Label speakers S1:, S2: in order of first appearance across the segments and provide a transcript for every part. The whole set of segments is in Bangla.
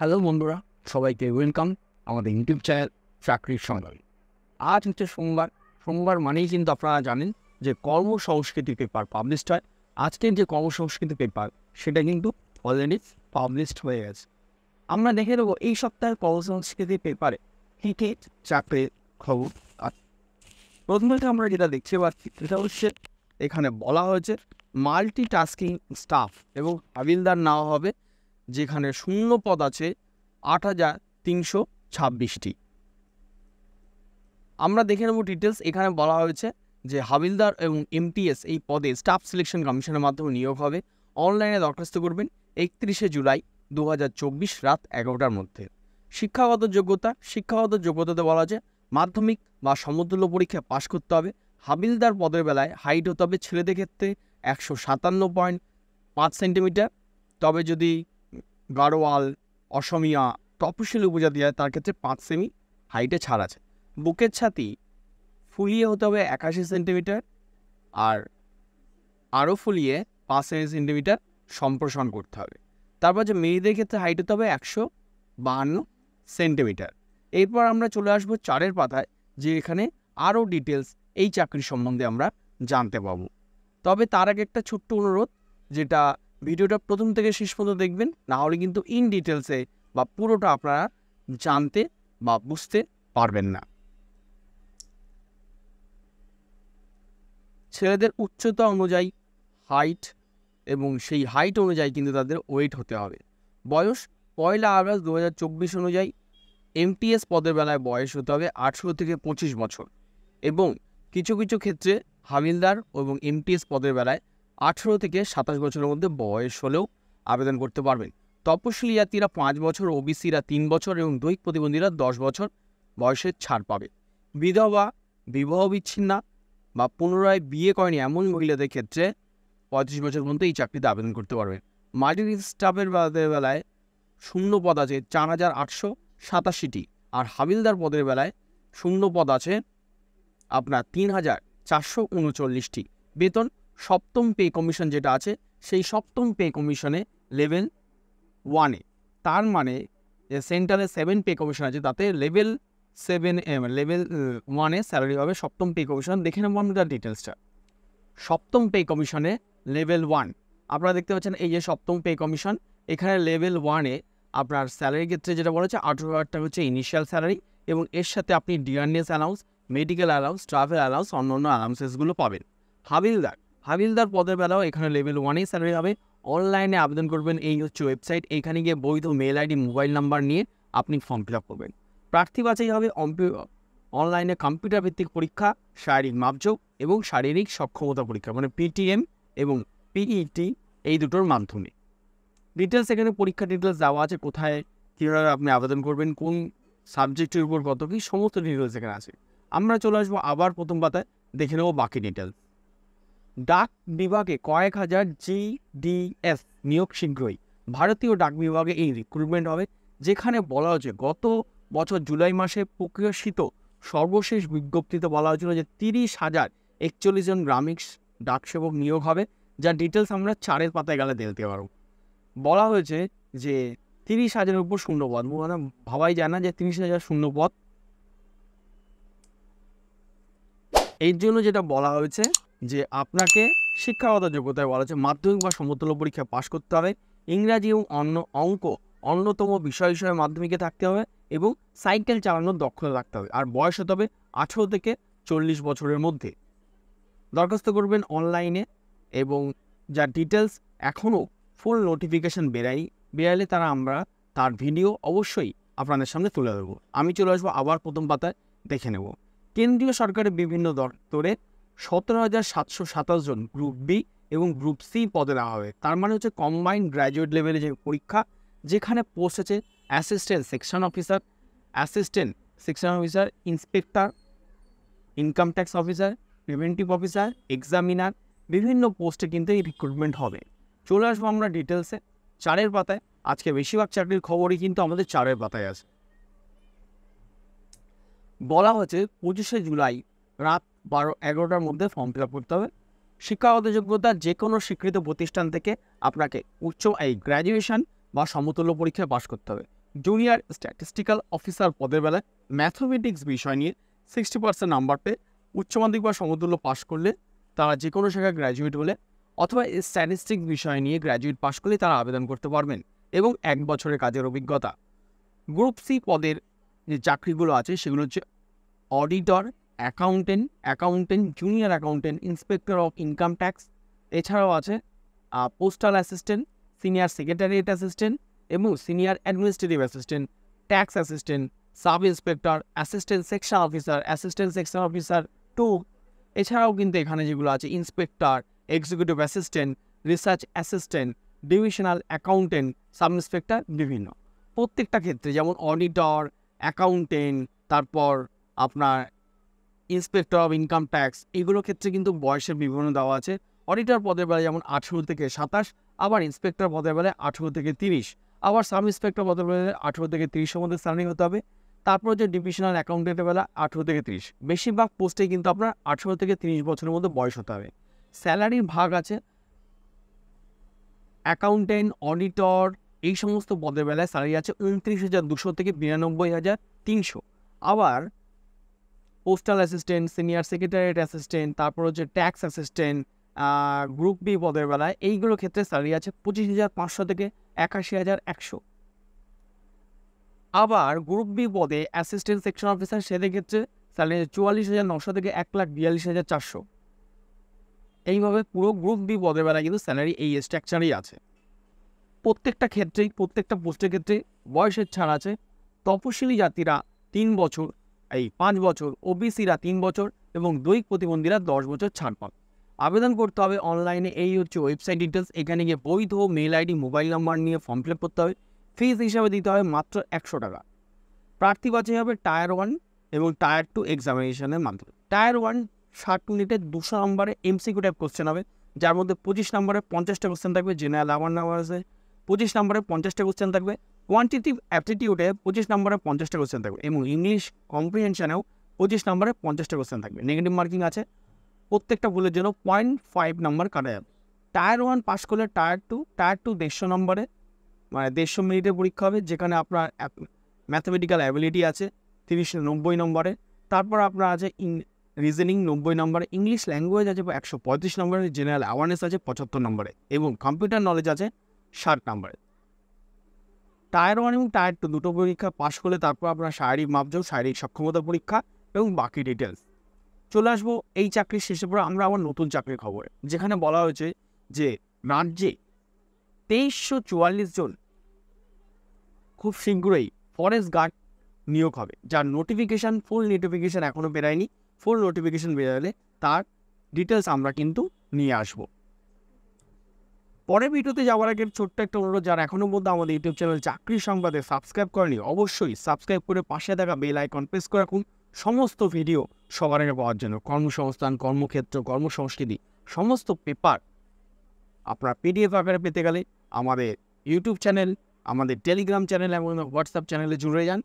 S1: হ্যালো বন্ধুরা সবাইকে ওয়েলকাম আমাদের ইউটিউব চ্যানেল চাকরির সংবাদ আজ হচ্ছে সোমবার সোমবার মানেই কিন্তু আপনারা জানেন যে কর্মসংস্কৃতি পেপার পাবলিশড হয় আজকের যে কর্মসংস্কৃতি পেপার সেটা কিন্তু অলরেডি পাবলিশড হয়ে গেছে আমরা দেখে দেবো এই সপ্তাহের কর্মসংস্কৃতি পেপারে কী কী চাকরির খবর আছে প্রথমত আমরা যেটা দেখতে পাচ্ছি সেটা হচ্ছে এখানে বলা হয়েছে মাল্টি টাস্কিং স্টাফ এবং হাবিলদার নাও হবে যেখানে শূন্য পদ আছে আট হাজার তিনশো ছাব্বিশটি আমরা দেখে নেব ডিটেলস এখানে বলা হয়েছে যে হাবিলদার এবং এমটিএস এই পদে স্টাফ সিলেকশন কমিশনের মাধ্যমে নিয়োগ হবে অনলাইনে দরখাস্ত করবেন একত্রিশে জুলাই দু রাত এগারোটার মধ্যে শিক্ষাগত যোগ্যতা শিক্ষাগত যোগ্যতাতে বলা আছে মাধ্যমিক বা সমতুল্য পরীক্ষা পাশ করতে হবে হাবিলদার পদের বেলায় হাইট হতে হবে ছেলেদের ক্ষেত্রে একশো সাতান্ন পয়েন্ট পাঁচ সেন্টিমিটার তবে যদি গাড়োয়াল অসমিয়া তপশিল উপজাতি হয় তার ক্ষেত্রে পাঁচ সেমি হাইটে ছাড় আছে বুকের ছাতি ফুলিয়ে হতে হবে একাশি সেন্টিমিটার আর আরও ফুলিয়ে পাঁচ সেমি সেন্টিমিটার সম্প্রসারণ করতে হবে তারপর যে মেয়েদের ক্ষেত্রে হাইট হতে হবে একশো বাহান্ন সেন্টিমিটার এরপর আমরা চলে আসবো চারের পাতায় যে এখানে আরও ডিটেলস এই চাকরি সম্বন্ধে আমরা জানতে পাবো তবে তার আগে একটা ছোট্ট অনুরোধ যেটা ভিডিওটা প্রথম থেকে শেষ পর্যন্ত দেখবেন না হলে কিন্তু ইন ডিটেলসে বা পুরোটা আপনারা জানতে বা বুঝতে পারবেন না ছেলেদের উচ্চতা অনুযায়ী হাইট এবং সেই হাইট অনুযায়ী কিন্তু তাদের ওয়েট হতে হবে বয়স পয়লা আগস্ট দু অনুযায়ী এমটিএস পদের বেলায় বয়স হতে হবে আঠেরো থেকে পঁচিশ বছর এবং কিছু কিছু ক্ষেত্রে হামিলদার এবং এমটিএস পদের বেলায় আঠেরো থেকে সাতাশ বছরের মধ্যে বয়স হলেও আবেদন করতে পারবেন তপশিলি জাতিরা পাঁচ বছর ওবিসিরা তিন বছর এবং দৈহিক প্রতিবন্ধীরা দশ বছর বয়সের ছাড় পাবে বিধবা বিবাহ বিচ্ছিন্না বা পুনরায় বিয়ে করেনি এমন মহিলাদের ক্ষেত্রে পঁয়ত্রিশ বছর পর্যন্ত এই চাকরিতে আবেদন করতে পারবেন মাল্টি স্টাফের বেলায় শূন্য পদ আছে চার হাজার আটশো সাতাশিটি আর হাবিলদার পদের বেলায় শূন্য পদ আছে আপনার তিন হাজার চারশো উনচল্লিশটি বেতন সপ্তম পে কমিশন যেটা আছে সেই সপ্তম পে কমিশনে লেভেল ওয়ানে তার মানে সেন্ট্রালে সেভেন পে কমিশন আছে তাতে লেভেল সেভেন লেভেল ওয়ানে স্যালারি হবে সপ্তম পে কমিশন দেখে নেবো তার ডিটেলসটা সপ্তম পে কমিশনে লেভেল ওয়ান আপনারা দেখতে পাচ্ছেন এই যে সপ্তম পে কমিশন এখানে লেভেল ওয়ানে আপনার স্যালারি ক্ষেত্রে যেটা বলা হচ্ছে আঠেরো হাজার টাকা হচ্ছে ইনিশিয়াল স্যালারি এবং এর সাথে আপনি DRS allowance medical allowance travel allowance অন্য অন্য অ্যালাউন্সেসগুলো পাবেন হাবিলদার হাবিলদার পদের বেলাও এখানে লেভেল ওয়ানেই স্যালারি হবে অনলাইনে আবেদন করবেন এই হচ্ছে ওয়েবসাইট এখানে গিয়ে বৈধ মেল আইডি মোবাইল নাম্বার নিয়ে আপনি ফর্ম ফিল করবেন প্রার্থী বাছাই হবে অনলাইনে কম্পিউটার ভিত্তিক পরীক্ষা শারীরিক মাপযোগ এবং শারীরিক সক্ষমতা পরীক্ষা মানে পিটিএম এবং পিইটি e এই দুটোর মাধ্যমে ডিটেলস এখানে পরীক্ষা ডিটেলস দেওয়া আছে কোথায় কীভাবে আপনি আবেদন করবেন কোন সাবজেক্টের উপর কত কী সমস্ত ডিটেলস এখানে আছে আমরা চলে আসবো আবার প্রথম পাতায় দেখে নেবো বাকি ডিটেলস ডাক বিভাগে কয়েক হাজার জিডিএস নিয়োগ শীঘ্রই ভারতীয় ডাক বিভাগে এই রিক্রুটমেন্ট হবে যেখানে বলা হয়েছে গত বছর জুলাই মাসে প্রকাশিত সর্বশেষ বিজ্ঞপ্তিতে বলা হয়েছিল যে তিরিশ হাজার একচল্লিশ জন গ্রামীণ ডাকসেবক নিয়োগ হবে যার ডিটেলস আমরা চারের পাতায় গেলে দেখতে পারব বলা হয়েছে যে তিরিশ হাজারের উপর শূন্যপদ মানে ভাবাই যায় না যে তিরিশ হাজার শূন্যপদ এর জন্য যেটা বলা হয়েছে যে আপনাকে শিক্ষাগত যোগ্যতায় বলা হচ্ছে মাধ্যমিক বা সমতুল্য পরীক্ষা পাশ করতে হবে ইংরাজি এবং অন্য অঙ্ক অন্যতম বিষয় হিসেবে মাধ্যমিকে থাকতে হবে এবং সাইকেল চালানোর দক্ষতা রাখতে হবে আর বয়স হতে হবে আঠেরো থেকে চল্লিশ বছরের মধ্যে দরখাস্ত করবেন অনলাইনে এবং যা ডিটেলস এখনও ফুল নোটিফিকেশান বেরাই বেরাইলে তারা আমরা তার ভিডিও অবশ্যই আপনাদের সামনে তুলে ধরব আমি চলে আসবো আবার প্রথম পাতায় দেখে নেব কেন্দ্রীয় সরকারের বিভিন্ন দপ্তরে সতেরো হাজার সাতশো সাতাশ জন গ্রুপ বি এবং গ্রুপ সি পদে নেওয়া হবে তার মানে হচ্ছে কম্বাইন্ড গ্র্যাজুয়েট লেভেলে যে পরীক্ষা যেখানে পোস্ট আছে assistant section officer assistant section officer inspector income tax officer preventive officer examiner বিভিন্ন পোস্টে কিন্তু এই রিক্রুটমেন্ট হবে চলে আসবো আমরা ডিটেলসে চারের পাতায় আজকে বেশিরভাগ চাকরির খবরই কিন্তু আমাদের চারের পাতায় আছে বলা হচ্ছে পঁচিশে জুলাই রাত বারো এগারোটার মধ্যে ফর্ম ফিল আপ করতে হবে শিক্ষাগত যোগ্যতা যে কোনো স্বীকৃত প্রতিষ্ঠান থেকে আপনাকে উচ্চ এই গ্র্যাজুয়েশন বা সমতুল্য পরীক্ষায় পাশ করতে হবে জুনিয়র স্ট্যাটিস্টিক্যাল অফিসার পদের বেলায় ম্যাথমেটিক্স বিষয় নিয়ে সিক্সটি পার্সেন্ট নাম্বার পেয়ে উচ্চমাধ্যমিক বা সমতুল্য পাশ করলে তারা যে কোনো শাখায় গ্র্যাজুয়েট হলে অথবা স্ট্যাটিস্টিক বিষয় নিয়ে গ্র্যাজুয়েট পাশ করলে তারা আবেদন করতে পারবেন এবং এক বছরের কাজের অভিজ্ঞতা গ্রুপ সি পদের যে চাকরিগুলো আছে সেগুলো হচ্ছে auditor accountant accountant junior accountant inspector of income tax এছাড়াও আছে postal assistant senior secretariat assistant এবং senior administrative assistant tax assistant sub inspector assistant section officer assistant section officer too এছাড়াও কিন্তু এখানে যেগুলো আছে inspector executive assistant research assistant divisional accountant sub inspector বিভিন্ন প্রত্যেকটা ক্ষেত্রে যেমন অডিটর অ্যাকাউন্টেন্ট তারপর আপনার ইন্সপেক্টর অফ ইনকাম ট্যাক্স এগুলোর ক্ষেত্রে কিন্তু বয়সের বিবরণ দেওয়া আছে অডিটর পদের বেলায় যেমন আঠেরো থেকে সাতাশ আবার ইন্সপেক্টর পদের বেলায় আঠেরো থেকে তিরিশ আবার সাব ইন্সপেক্টর পদের বেলায় আঠেরো থেকে তিরিশের মধ্যে স্যালারি হতে হবে তারপর হচ্ছে ডিভিশনাল অ্যাকাউন্টেন্টের বেলা আঠেরো থেকে তিরিশ বেশিরভাগ পোস্টে কিন্তু আপনার আঠেরো থেকে তিরিশ বছরের মধ্যে বয়স হতে হবে স্যালারির ভাগ আছে অ্যাকাউন্টেন্ট অডিটর এই সমস্ত পদের বেলায় স্যালারি আছে উনত্রিশ হাজার দুশো থেকে বিরানব্বই হাজার তিনশো আবার postal assistant senior secretariat assistant তারপর হচ্ছে ট্যাক্স অ্যাসিস্ট্যান্ট গ্রুপ বি পদের বেলায় এইগুলো ক্ষেত্রে স্যালারি আছে পঁচিশ হাজার পাঁচশো থেকে একাশি হাজার একশো আবার গ্রুপ বি পদে অ্যাসিস্ট্যান্ট সেকশন অফিসার সেদের ক্ষেত্রে স্যালারি চুয়াল্লিশ হাজার নশো থেকে এক লাখ বিয়াল্লিশ হাজার চারশো এইভাবে পুরো গ্রুপ বি পদের বেলায় কিন্তু স্যালারি এই স্ট্রাকচারেই আছে প্রত্যেকটা ক্ষেত্রেই প্রত্যেকটা পোস্টের ক্ষেত্রে বয়সের ছাড় আছে তপশিলি জাতিরা তিন বছর এই পাঁচ বছর ওবিসিরা তিন বছর এবং দৈহিক প্রতিবন্ধীরা দশ বছর ছাড় পাবে আবেদন করতে হবে অনলাইনে এই হচ্ছে ওয়েবসাইট ডিটেলস এখানে গিয়ে বৈধ মেল আইডি মোবাইল নাম্বার নিয়ে ফর্ম ফিল করতে হবে ফিজ হিসাবে দিতে হবে মাত্র একশো টাকা প্রার্থী বাছাই হবে টায়ার ওয়ান এবং টায়ার টু এক্সামিনেশনের মাধ্যমে টায়ার ওয়ান ষাট মিনিটে দুশো নম্বরে এমসিকিউ টাইপ কোশ্চেন হবে যার মধ্যে পঁচিশ নম্বরে পঞ্চাশটা কোশ্চেন থাকবে জেনারেল আমার নাম্বার আছে পঁচিশ নম্বরে পঞ্চাশটা কোশ্চেন থাকবে কোয়ান্টিটিভ অ্যাপটিটিউডে পঁচিশ নম্বরে পঞ্চাশটা কোশ্চেন থাকবে এবং ইংলিশ কম্প্রিহেনশনেও পঁচিশ নম্বরে পঞ্চাশটা কোশ্চেন থাকবে নেগেটিভ মার্কিং আছে প্রত্যেকটা ভুলের জন্য পয়েন্ট ফাইভ নম্বর কাটা যাবে টায়ার ওয়ান পাস করলে টায়ার টু টায়ার টু দেড়শো নম্বরে মানে দেড়শো মিনিটের পরীক্ষা হবে যেখানে আপনার ম্যাথামেটিক্যাল অ্যাবিলিটি আছে তিরিশ নব্বই নম্বরে তারপর আপনার আছে ইং রিজনিং নব্বই নম্বরে ইংলিশ ল্যাঙ্গুয়েজ আছে একশো পঁয়ত্রিশ নম্বরে জেনারেল অ্যাওয়ারনেস আছে পঁচাত্তর নম্বরে এবং কম্পিউটার নলেজ আছে ষাট নম্বরে টায়ার ওয়ান এবং টায়ার টু দুটো পরীক্ষা পাশ করলে তারপর আপনার শারীরিক মাপজোক শারীরিক সক্ষমতা পরীক্ষা এবং বাকি ডিটেলস চলে আসবো এই চাকরির শেষে পরে আমরা আবার নতুন চাকরির খবর যেখানে বলা হয়েছে যে রাজ্যে তেইশশো চুয়াল্লিশ জন খুব শীঘ্রই ফরেস্ট গার্ড নিয়োগ হবে যার নোটিফিকেশান ফুল নোটিফিকেশান এখনও বেরায়নি ফুল নোটিফিকেশান বেরালে তার ডিটেলস আমরা কিন্তু নিয়ে আসবো পরের ভিডিওতে যাওয়ার আগে ছোট্ট একটা অনুরোধ যারা এখনও পর্যন্ত আমাদের ইউটিউব চ্যানেল চাকরি সংবাদে সাবস্ক্রাইব করেনি অবশ্যই সাবস্ক্রাইব করে পাশে থাকা বেল আইকন প্রেস করে রাখুন সমস্ত ভিডিও সবার আগে পাওয়ার জন্য কর্মসংস্থান কর্মক্ষেত্র কর্মসংস্কৃতি সমস্ত পেপার আপনারা পিডিএফ আকারে পেতে গেলে আমাদের ইউটিউব চ্যানেল আমাদের টেলিগ্রাম চ্যানেল এবং হোয়াটসঅ্যাপ চ্যানেলে জুড়ে যান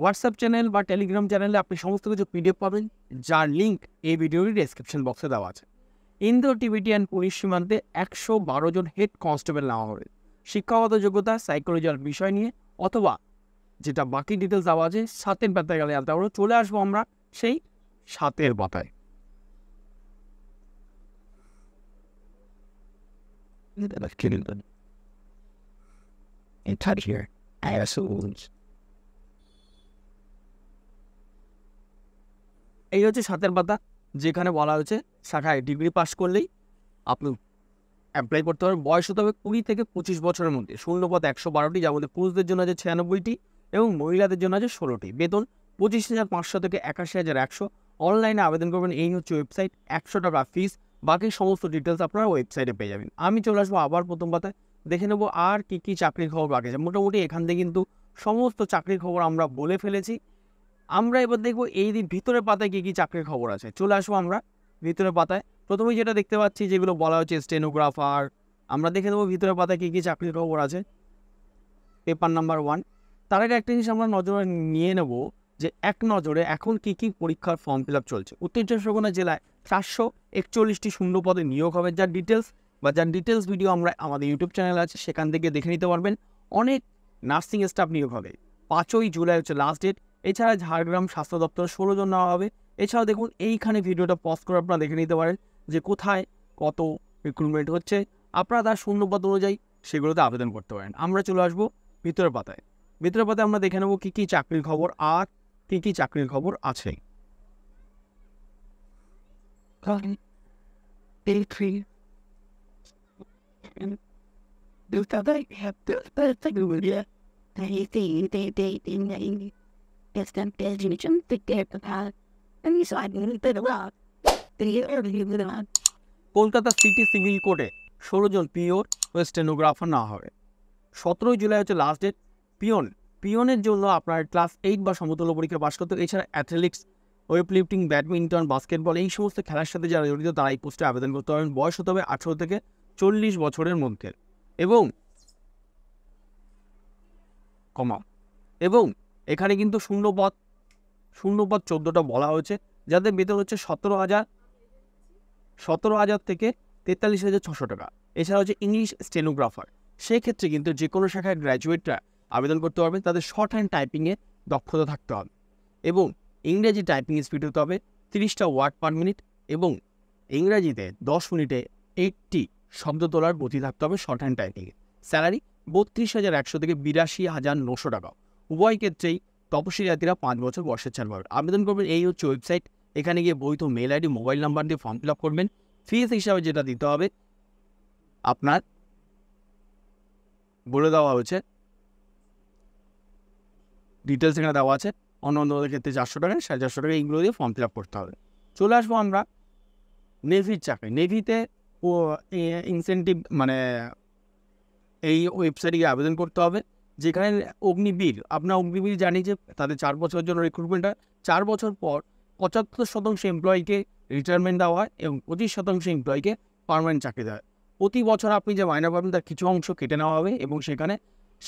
S1: হোয়াটসঅ্যাপ চ্যানেল বা টেলিগ্রাম চ্যানেলে আপনি সমস্ত কিছু পিডিএফ পাবেন যার লিঙ্ক এই ভিডিওর ডেসক্রিপশন বক্সে দেওয়া আছে ইন্দো টিবিটিয়ান পুলিশ সীমান্তে একশো বারো জন হেড কনস্টেবল নেওয়া হবে শিক্ষাগত যোগ্যতা সাইকোলজির বিষয় নিয়ে অথবা যেটা বাকি ডিটেলস দেওয়া আছে সাতের পাতায় গেলে আনতে পারবো চলে আসবো আমরা সেই সাতের পাতায় এই হচ্ছে সাতের পাতা যেখানে বলা হয়েছে শাখায় ডিগ্রি পাস করলেই আপনি অ্যাপ্লাই করতে পারবেন বয়স হতে হবে কুড়ি থেকে পঁচিশ বছরের মধ্যে পথ একশো বারোটি যার মধ্যে পুরুষদের জন্য আছে ছিয়ানব্বইটি এবং মহিলাদের জন্য আছে ষোলোটি বেতন পঁচিশ হাজার পাঁচশো থেকে একাশি হাজার একশো অনলাইনে আবেদন করবেন এই হচ্ছে ওয়েবসাইট একশো টাকা ফিস বাকি সমস্ত ডিটেলস আপনারা ওয়েবসাইটে পেয়ে যাবেন আমি চলে আসবো আবার প্রথম পাতায় দেখে নেবো আর কী কী চাকরির খবর বাকি আছে মোটামুটি এখান থেকে কিন্তু সমস্ত চাকরির খবর আমরা বলে ফেলেছি আমরা এবার দেখব এই দিন ভিতরে পাতায় কী কী চাকরির খবর আছে চলে আসবো আমরা ভিতরে পাতায় প্রথমেই যেটা দেখতে পাচ্ছি যেগুলো বলা হচ্ছে স্টেনোগ্রাফার আমরা দেখে দেবো ভিতরে পাতায় কী কী চাকরির খবর আছে পেপার নাম্বার ওয়ান তার আগে একটা জিনিস আমরা নজরে নিয়ে নেব যে এক নজরে এখন কী কী পরীক্ষার ফর্ম ফিল আপ চলছে উত্তর চব্বিশ পরগনা জেলায় চারশো একচল্লিশটি শূন্য পদে নিয়োগ হবে যার ডিটেলস বা যার ডিটেলস ভিডিও আমরা আমাদের ইউটিউব চ্যানেল আছে সেখান থেকে দেখে নিতে পারবেন অনেক নার্সিং স্টাফ নিয়োগ হবে পাঁচই জুলাই হচ্ছে লাস্ট ডেট এছাড়া ঝাড়গ্রাম স্বাস্থ্য দপ্তর ষোলো জন নেওয়া হবে এছাড়াও দেখুন এইখানে ভিডিওটা পজ করে আপনারা দেখে নিতে পারেন যে কোথায় কত রিক্রুটমেন্ট হচ্ছে আপনারা তার শূন্যপদ অনুযায়ী সেগুলোতে আবেদন করতে পারেন আমরা চলে আসবো ভিতরের পাতায় ভিতরের পাতায় আমরা দেখে নেব কী কী চাকরির খবর আর কী কী চাকরির খবর আছে দুটা kesken bezin için tek Kolkata city civil কোর্টে ষোলো পিওর ও স্টেনোগ্রাফার না হবে সতেরোই জুলাই হচ্ছে লাস্ট ডেট পিওন পিওনের জন্য আপনার ক্লাস এইট বা সমতুল্য পরীক্ষা পাশ করতে এছাড়া অ্যাথলেটিক্স ওয়েবলিফটিং ব্যাডমিন্টন বাস্কেটবল এই সমস্ত খেলার সাথে যারা জড়িত তারা এই পোস্টে আবেদন করতে পারবেন বয়স হতে হবে আঠেরো থেকে চল্লিশ বছরের মধ্যে এবং কমা এবং এখানে কিন্তু শূন্যপথ শূন্যপদ চোদ্দোটা বলা হয়েছে যাদের বেতন হচ্ছে সতেরো হাজার সতেরো হাজার থেকে তেতাল্লিশ হাজার ছশো টাকা এছাড়া হচ্ছে ইংলিশ স্টেনোগ্রাফার সেক্ষেত্রে কিন্তু যে কোনো শাখায় গ্র্যাজুয়েটরা আবেদন করতে পারবে তাদের শর্ট হ্যান্ড টাইপিংয়ে দক্ষতা থাকতে হবে এবং ইংরেজি টাইপিং স্পিড হতে হবে তিরিশটা ওয়ার্ড পার মিনিট এবং ইংরাজিতে দশ মিনিটে এইটটি শব্দ তোলার গতি থাকতে হবে শর্ট হ্যান্ড টাইপিংয়ে স্যালারি বত্রিশ হাজার একশো থেকে বিরাশি হাজার নশো টাকা উভয় ক্ষেত্রেই তপশিলি জাতিরা পাঁচ বছর বয়সের ছাড় পাবেন আবেদন করবেন এই হচ্ছে ওয়েবসাইট এখানে গিয়ে বৈধ মেল আইডি মোবাইল নাম্বার দিয়ে ফর্ম ফিল আপ করবেন ফিস হিসাবে যেটা দিতে হবে আপনার বলে দেওয়া হয়েছে ডিটেলস এখানে দেওয়া আছে অন্য অন্যদের ক্ষেত্রে চারশো টাকা সাড়ে চারশো টাকা এইগুলো দিয়ে ফর্ম ফিল আপ করতে হবে চলে আসবো আমরা নেভির চাকরি নেভিতে ও ইনসেন্টিভ মানে এই ওয়েবসাইটে গিয়ে আবেদন করতে হবে যেখানে অগ্নিবীর আপনার অগ্নিবীর জানি যে তাদের চার বছরের জন্য রিক্রুটমেন্ট হয় চার বছর পর পঁচাত্তর শতাংশ এমপ্লয়িকে রিটায়ারমেন্ট দেওয়া হয় এবং পঁচিশ শতাংশ এমপ্লয়িকে পারমানেন্ট চাকরি দেওয়া হয় প্রতি বছর আপনি যে মাইনা পাবেন তার কিছু অংশ কেটে নেওয়া হবে এবং সেখানে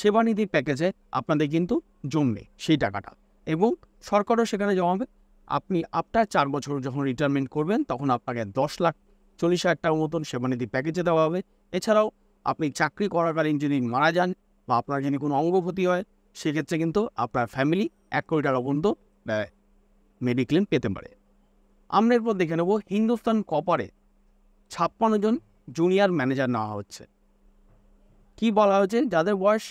S1: সেবানিধি প্যাকেজে আপনাদের কিন্তু জমবে সেই টাকাটা এবং সরকারও সেখানে জমা হবে আপনি আফটার চার বছর যখন রিটায়ারমেন্ট করবেন তখন আপনাকে দশ লাখ চল্লিশ হাজার টাকার মতন সেবানিধি প্যাকেজে দেওয়া হবে এছাড়াও আপনি চাকরি করাকালীন যদি মারা যান বা আপনার যিনি কোনো অঙ্গ ক্ষতি হয় সেক্ষেত্রে কিন্তু আপনার ফ্যামিলি এক কোটি টাকা পর্যন্ত মেডিক্লেম পেতে পারে আমরা এরপর দেখে নেব হিন্দুস্তান কপারে ছাপ্পান্ন জন জুনিয়র ম্যানেজার নেওয়া হচ্ছে কি বলা হয়েছে যাদের বয়স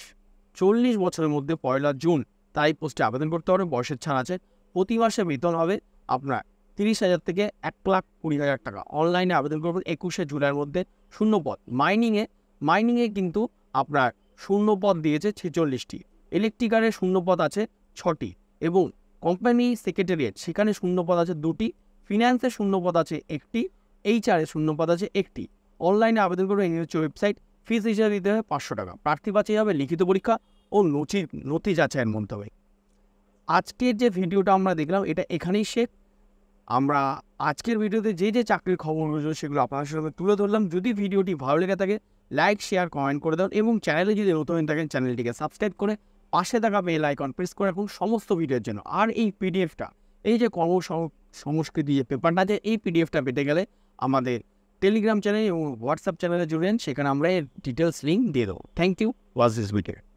S1: চল্লিশ বছরের মধ্যে পয়লা জুন তাই পোস্টে আবেদন করতে হবে বয়সের ছাড় আছে প্রতি মাসে বেতন হবে আপনার তিরিশ হাজার থেকে এক লাখ কুড়ি হাজার টাকা অনলাইনে আবেদন করবেন একুশে জুলাইয়ের মধ্যে শূন্য পদ মাইনিংয়ে মাইনিংয়ে কিন্তু আপনার শূন্যপদ দিয়েছে ছেচল্লিশটি ইলেকট্রিকারে শূন্যপদ আছে ছটি এবং কোম্পানি সেক্রেটারিয়েট সেখানে শূন্যপদ আছে দুটি ফিন্যান্সে শূন্যপদ আছে একটি এইচআরে শূন্যপদ আছে একটি অনলাইনে আবেদন করবে হচ্ছে ওয়েবসাইট ফিস হিসেবে দিতে হবে পাঁচশো টাকা প্রার্থী বাছাই হবে লিখিত পরীক্ষা ও নথি নথি যাচাইয়ের মধ্যে হবে আজকের যে ভিডিওটা আমরা দেখলাম এটা এখানেই শেষ আমরা আজকের ভিডিওতে যে যে চাকরির খবর রয়েছে সেগুলো আপনার সঙ্গে তুলে ধরলাম যদি ভিডিওটি ভালো লেগে থাকে লাইক শেয়ার কমেন্ট করে দেন এবং চ্যানেলে যদি নতুন হয়ে থাকেন চ্যানেলটিকে সাবস্ক্রাইব করে পাশে থাকা বেল আইকন প্রেস করে রাখুন সমস্ত ভিডিওর জন্য আর এই পিডিএফটা এই যে কর্ম সংস্কৃতি যে পেপারটা আছে এই পিডিএফটা পেতে গেলে আমাদের টেলিগ্রাম চ্যানেল এবং হোয়াটসঅ্যাপ চ্যানেলে জুড়েন সেখানে আমরা এর ডিটেলস লিঙ্ক দিয়ে দেবো thank you was this video